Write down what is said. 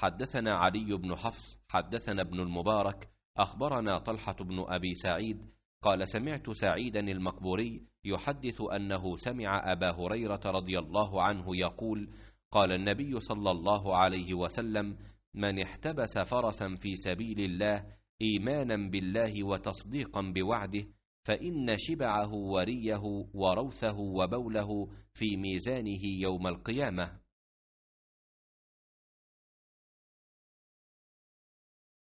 حدثنا علي بن حفص حدثنا ابن المبارك اخبرنا طلحه بن ابي سعيد قال سمعت سعيدا المقبوري يحدث انه سمع ابا هريره رضي الله عنه يقول قال النبي صلى الله عليه وسلم من احتبس فرسا في سبيل الله ايمانا بالله وتصديقا بوعده فان شبعه وريه وروثه وبوله في ميزانه يوم القيامه